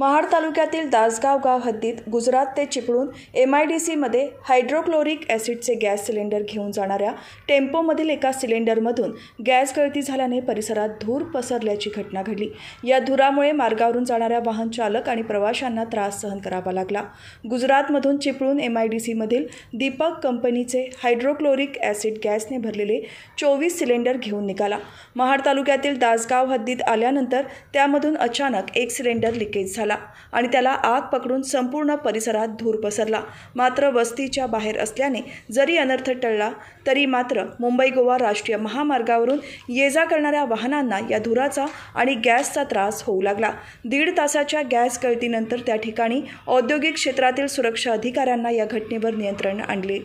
महाड तालुक्यातील दासगाव गाव हद्दीत गुजरात ते चिपळूण एम आय डी सीमध्ये हायड्रोक्लोरिक ॲसिडचे गॅस सिलेंडर घेऊन जाणाऱ्या टेम्पोमधील एका सिलेंडरमधून गॅस गळती झाल्याने परिसरात धूर पसरल्याची घटना घडली या धुरामुळे मार्गावरून जाणाऱ्या वाहन चालक आणि प्रवाशांना त्रास सहन करावा लागला गुजरातमधून चिपळूण एम आय डी सीमधील दीपक कंपनीचे हायड्रोक्लोरिक ॲसिड गॅसने भरलेले चोवीस सिलेंडर घेऊन निघाला महाड तालुक्यातील दासगाव हद्दीत आल्यानंतर त्यामधून अचानक एक सिलेंडर लिकेज झाला झाला आणि त्याला आग पकडून संपूर्ण परिसरात धूर पसरला मात्र वस्तीच्या बाहेर असल्याने जरी अनर्थ टळला तरी मात्र मुंबई गोवा राष्ट्रीय महामार्गावरून ये जा करणाऱ्या वाहनांना या धुराचा आणि गॅसचा त्रास होऊ लागला दीड तासाच्या गॅस गळतीनंतर त्या ठिकाणी औद्योगिक क्षेत्रातील सुरक्षा अधिकाऱ्यांना या घटनेवर नियंत्रण आणले